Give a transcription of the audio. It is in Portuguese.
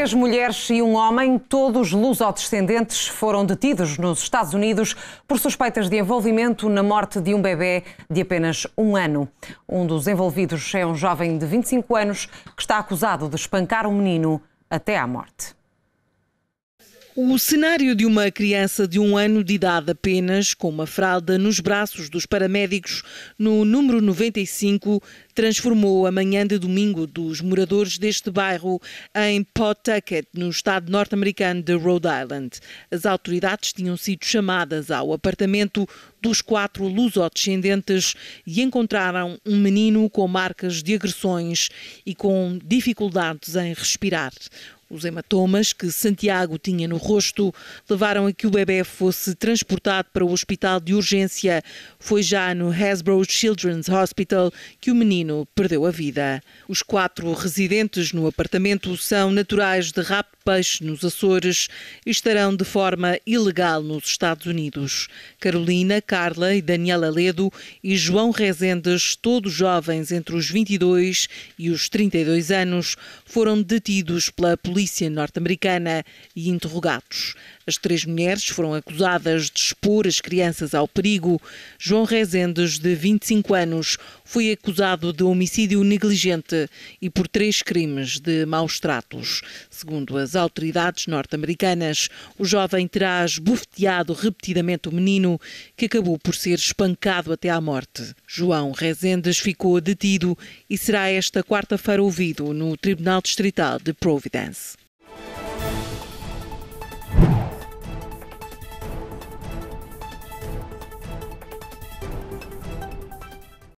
Três mulheres e um homem, todos lusodescendentes, foram detidos nos Estados Unidos por suspeitas de envolvimento na morte de um bebê de apenas um ano. Um dos envolvidos é um jovem de 25 anos que está acusado de espancar um menino até à morte. O cenário de uma criança de um ano de idade apenas, com uma fralda nos braços dos paramédicos, no número 95, transformou a manhã de domingo dos moradores deste bairro em Pawtucket, no estado norte-americano de Rhode Island. As autoridades tinham sido chamadas ao apartamento dos quatro lusodescendentes e encontraram um menino com marcas de agressões e com dificuldades em respirar. Os hematomas que Santiago tinha no rosto levaram a que o bebê fosse transportado para o hospital de urgência. Foi já no Hasbro Children's Hospital que o menino perdeu a vida. Os quatro residentes no apartamento são naturais de Rapto peixe nos Açores e estarão de forma ilegal nos Estados Unidos. Carolina, Carla e Daniela Ledo e João Rezendes, todos jovens entre os 22 e os 32 anos, foram detidos pela polícia norte-americana e interrogados. As três mulheres foram acusadas de expor as crianças ao perigo. João Rezendes, de 25 anos, foi acusado de homicídio negligente e por três crimes de maus tratos. Segundo as pelas autoridades norte-americanas. O jovem terá esbofeteado repetidamente o menino, que acabou por ser espancado até à morte. João Rezendes ficou detido e será esta quarta-feira ouvido no Tribunal Distrital de Providence.